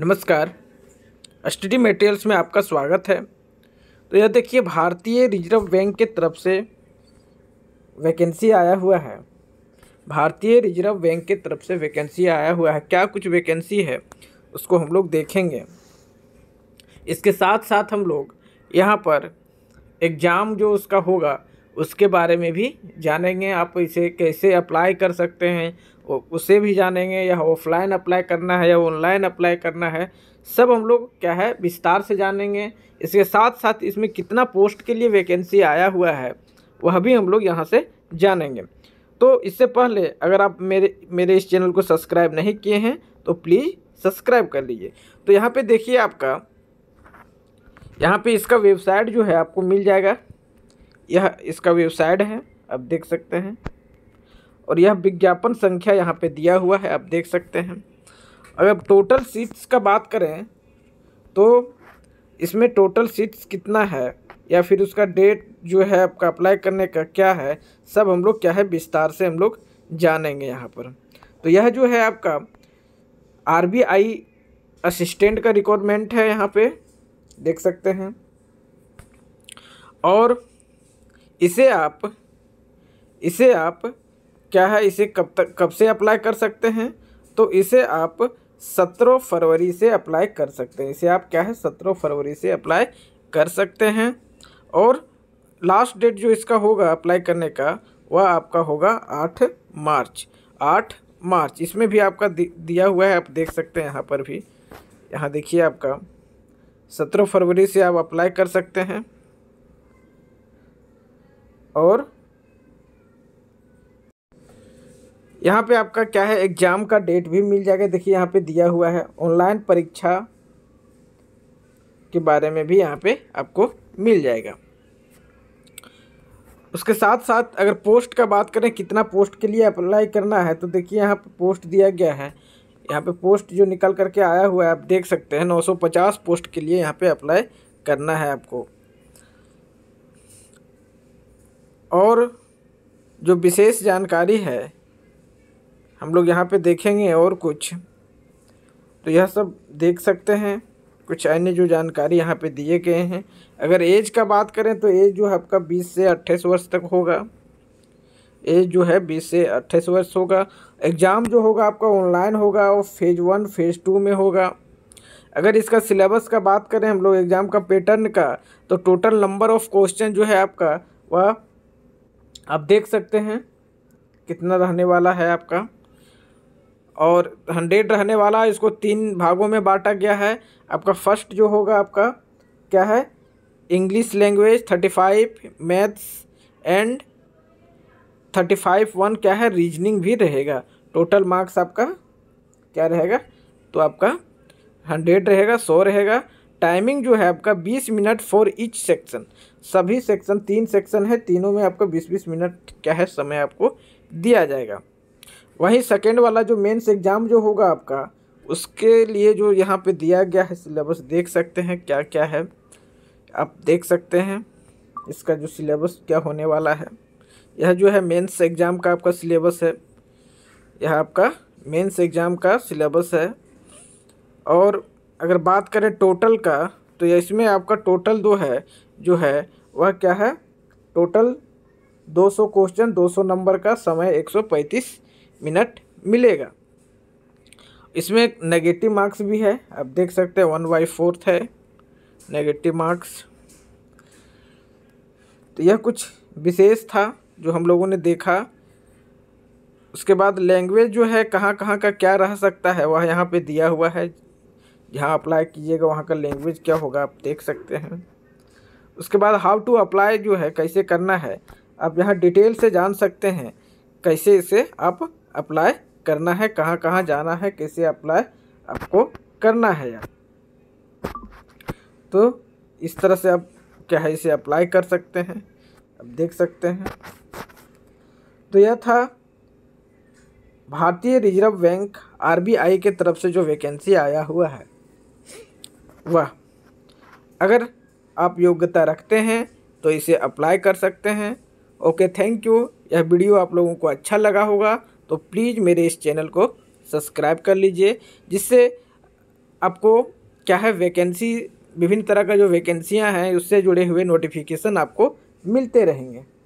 नमस्कार study materials में आपका स्वागत है तो यह देखिए भारतीय रिजर्व बैंक के तरफ से वैकेंसी आया हुआ है भारतीय रिजर्व बैंक के तरफ से वैकेंसी आया हुआ है क्या कुछ वैकेंसी है उसको हम लोग देखेंगे इसके साथ साथ हम लोग यहाँ पर एग्ज़ाम जो उसका होगा उसके बारे में भी जानेंगे आप इसे कैसे अप्लाई कर सकते हैं उसे भी जानेंगे या ऑफलाइन अप्लाई करना है या ऑनलाइन अप्लाई करना है सब हम लोग क्या है विस्तार से जानेंगे इसके साथ साथ इसमें कितना पोस्ट के लिए वैकेंसी आया हुआ है वह भी हम लोग यहाँ से जानेंगे तो इससे पहले अगर आप मेरे मेरे इस चैनल को सब्सक्राइब नहीं किए हैं तो प्लीज़ सब्सक्राइब कर लीजिए तो यहाँ पे देखिए आपका यहाँ पे इसका वेबसाइट जो है आपको मिल जाएगा यह इसका वेबसाइट है आप देख सकते हैं और यह विज्ञापन संख्या यहाँ पे दिया हुआ है आप देख सकते हैं अगर टोटल सीट्स का बात करें तो इसमें टोटल सीट्स कितना है या फिर उसका डेट जो है आपका अप्लाई करने का क्या है सब हम लोग क्या है विस्तार से हम लोग जानेंगे यहाँ पर तो यह जो है आपका आर असिस्टेंट का रिक्वायरमेंट है यहाँ पे देख सकते हैं और इसे आप इसे आप क्या है इसे कब तक कब से अप्लाई कर सकते हैं तो इसे आप सत्रह फरवरी से अप्लाई कर सकते हैं इसे आप क्या है सत्रह फरवरी से अप्लाई कर सकते हैं और लास्ट डेट जो इसका होगा अप्लाई करने का वह आपका होगा आठ मार्च आठ मार्च इसमें भी आपका दिया हुआ है आप देख सकते हैं यहाँ पर भी यहाँ देखिए आपका सत्रह फरवरी से आप अप्लाई कर सकते हैं और यहाँ पे आपका क्या है एग्ज़ाम का डेट भी मिल जाएगा देखिए यहाँ पे दिया हुआ है ऑनलाइन परीक्षा के बारे में भी यहाँ पे आपको मिल जाएगा उसके साथ साथ अगर पोस्ट का बात करें कितना पोस्ट के लिए अप्लाई करना है तो देखिए यहाँ पे पोस्ट दिया गया है यहाँ पे पोस्ट जो निकल करके आया हुआ है आप देख सकते हैं 950 पोस्ट के लिए यहाँ पे अप्लाई करना है आपको और जो विशेष जानकारी है हम लोग यहाँ पे देखेंगे और कुछ तो यह सब देख सकते हैं कुछ अन्य जो जानकारी यहाँ पे दिए गए हैं अगर एज का बात करें तो एज जो है आपका बीस से अट्ठाईस वर्ष तक होगा एज जो है बीस से 28 वर्ष होगा एग्ज़ाम जो होगा आपका ऑनलाइन होगा और फेज़ वन फेज़ टू में होगा अगर इसका सिलेबस का बात करें हम लोग एग्ज़ाम का पैटर्न का तो टोटल नंबर ऑफ क्वेश्चन जो है आपका वह आप देख सकते हैं कितना रहने वाला है आपका और हंड्रेड रहने वाला है इसको तीन भागों में बांटा गया है आपका फर्स्ट जो होगा आपका क्या है English language thirty five maths and thirty five one क्या है रीजनिंग भी रहेगा टोटल मार्क्स आपका क्या रहेगा तो आपका हंड्रेड रहेगा सौ रहेगा टाइमिंग जो है आपका बीस मिनट फॉर इच सेक्शन सभी सेक्शन तीन सेक्शन है तीनों में आपका बीस बीस मिनट क्या है समय आपको दिया जाएगा वहीं सेकेंड वाला जो मेन्स एग्ज़ाम जो होगा आपका उसके लिए जो यहाँ पे दिया गया है सिलेबस देख सकते हैं क्या क्या है आप देख सकते हैं इसका जो सिलेबस क्या होने वाला है यह जो है मेंस एग्ज़ाम का आपका सिलेबस है यह आपका मेंस एग्ज़ाम का सिलेबस है और अगर बात करें टोटल का तो इसमें आपका टोटल दो है जो है वह क्या है टोटल 200 क्वेश्चन 200 नंबर का समय 135 मिनट मिलेगा इसमें नेगेटिव मार्क्स भी है आप देख सकते हैं वन बाई फोर्थ है नेगेटिव मार्क्स तो यह कुछ विशेष था जो हम लोगों ने देखा उसके बाद लैंग्वेज जो है कहाँ कहाँ का क्या रह सकता है वह यहाँ पे दिया हुआ है यहाँ अप्लाई कीजिएगा वहाँ का लैंग्वेज क्या होगा आप देख सकते हैं उसके बाद हाउ टू अप्लाई जो है कैसे करना है आप यहाँ डिटेल से जान सकते हैं कैसे इसे आप अप्लाई करना है कहाँ कहाँ जाना है कैसे अप्लाई आपको करना है यार तो इस तरह से आप क्या है इसे अप्लाई कर सकते हैं आप देख सकते हैं तो यह था भारतीय रिजर्व बैंक आरबीआई के तरफ से जो वैकेंसी आया हुआ है वाह अगर आप योग्यता रखते हैं तो इसे अप्लाई कर सकते हैं ओके थैंक यू यह वीडियो आप लोगों को अच्छा लगा होगा तो प्लीज़ मेरे इस चैनल को सब्सक्राइब कर लीजिए जिससे आपको क्या है वैकेंसी विभिन्न तरह का जो वैकेंसियां हैं उससे जुड़े हुए नोटिफिकेशन आपको मिलते रहेंगे